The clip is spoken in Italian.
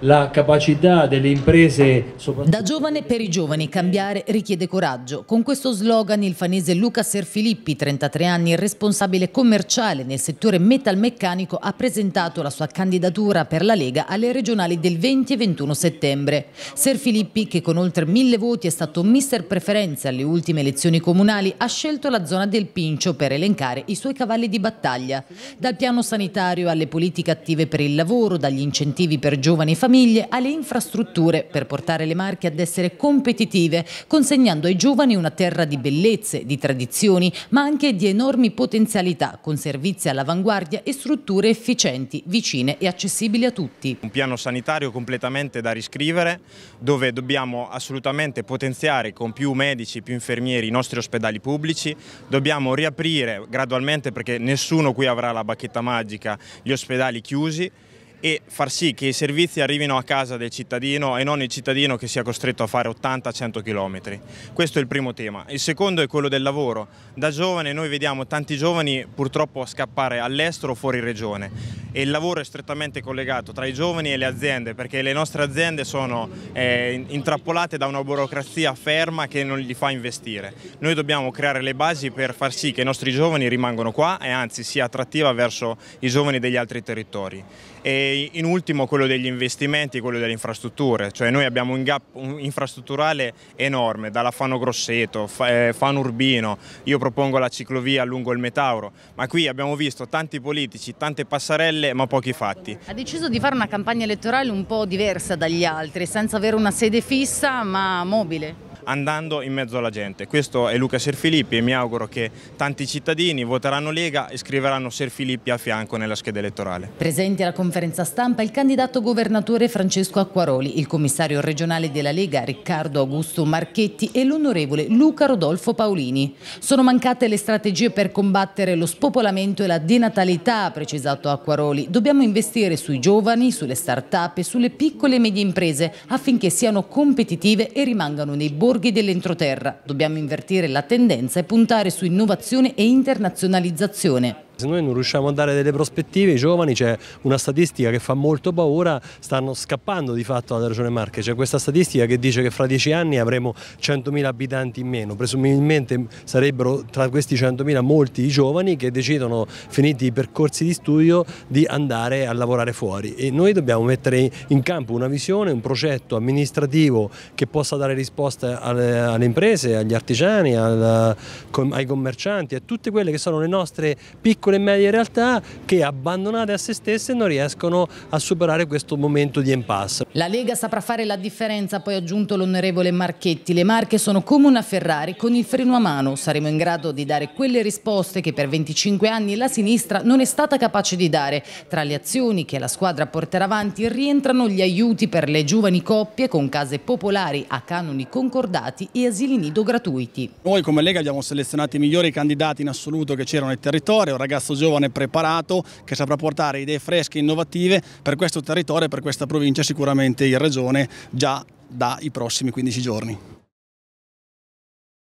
La capacità delle imprese soprattutto... Da giovane per i giovani cambiare richiede coraggio. Con questo slogan il fanese Luca Serfilippi, 33 anni, responsabile commerciale nel settore metalmeccanico, ha presentato la sua candidatura per la Lega alle regionali del 20 e 21 settembre. Serfilippi, che con oltre mille voti è stato mister preferenze alle ultime elezioni comunali, ha scelto la zona del Pincio per elencare i suoi cavalli di battaglia. Dal piano sanitario alle politiche attive per il lavoro, dagli incentivi per per giovani famiglie alle infrastrutture per portare le marche ad essere competitive, consegnando ai giovani una terra di bellezze, di tradizioni, ma anche di enormi potenzialità, con servizi all'avanguardia e strutture efficienti, vicine e accessibili a tutti. Un piano sanitario completamente da riscrivere, dove dobbiamo assolutamente potenziare con più medici, più infermieri i nostri ospedali pubblici, dobbiamo riaprire gradualmente perché nessuno qui avrà la bacchetta magica, gli ospedali chiusi, e far sì che i servizi arrivino a casa del cittadino e non il cittadino che sia costretto a fare 80-100 km. Questo è il primo tema. Il secondo è quello del lavoro. Da giovane noi vediamo tanti giovani purtroppo scappare all'estero o fuori regione e il lavoro è strettamente collegato tra i giovani e le aziende perché le nostre aziende sono eh, intrappolate da una burocrazia ferma che non gli fa investire. Noi dobbiamo creare le basi per far sì che i nostri giovani rimangano qua e anzi sia attrattiva verso i giovani degli altri territori. E in ultimo quello degli investimenti e quello delle infrastrutture, cioè noi abbiamo un gap infrastrutturale enorme, dalla Fano Grosseto, eh, Fano Urbino, io propongo la ciclovia lungo il Metauro, ma qui abbiamo visto tanti politici, tante passarelle mille ma pochi fatti. Ha deciso di fare una campagna elettorale un po' diversa dagli altri, senza avere una sede fissa ma mobile andando in mezzo alla gente. Questo è Luca Serfilippi e mi auguro che tanti cittadini voteranno Lega e scriveranno Serfilippi a fianco nella scheda elettorale. Presenti alla conferenza stampa il candidato governatore Francesco Acquaroli, il commissario regionale della Lega Riccardo Augusto Marchetti e l'onorevole Luca Rodolfo Paolini. Sono mancate le strategie per combattere lo spopolamento e la denatalità, ha precisato Acquaroli. Dobbiamo investire sui giovani, sulle start-up e sulle piccole e medie imprese affinché siano competitive e rimangano nei borghi borghi dell'entroterra. Dobbiamo invertire la tendenza e puntare su innovazione e internazionalizzazione. Se noi non riusciamo a dare delle prospettive, ai giovani c'è una statistica che fa molto paura, stanno scappando di fatto dalla regione Marche. C'è questa statistica che dice che fra dieci anni avremo 100.000 abitanti in meno, presumibilmente sarebbero tra questi 100.000 molti i giovani che decidono, finiti i percorsi di studio, di andare a lavorare fuori e noi dobbiamo mettere in campo una visione, un progetto amministrativo che possa dare risposte alle, imprese, agli artigiani, ai commercianti, a tutte quelle che sono le nostre piccole piccole e medie realtà che abbandonate a se stesse non riescono a superare questo momento di impasse. La Lega saprà fare la differenza, poi aggiunto l'onorevole Marchetti. Le marche sono come una Ferrari con il freno a mano. Saremo in grado di dare quelle risposte che per 25 anni la sinistra non è stata capace di dare. Tra le azioni che la squadra porterà avanti rientrano gli aiuti per le giovani coppie con case popolari a canoni concordati e asili nido gratuiti. Noi come Lega abbiamo selezionato i migliori candidati in assoluto che c'erano nel territorio, ragazzi ragazzo giovane preparato che saprà portare idee fresche e innovative per questo territorio e per questa provincia sicuramente in regione già dai prossimi 15 giorni.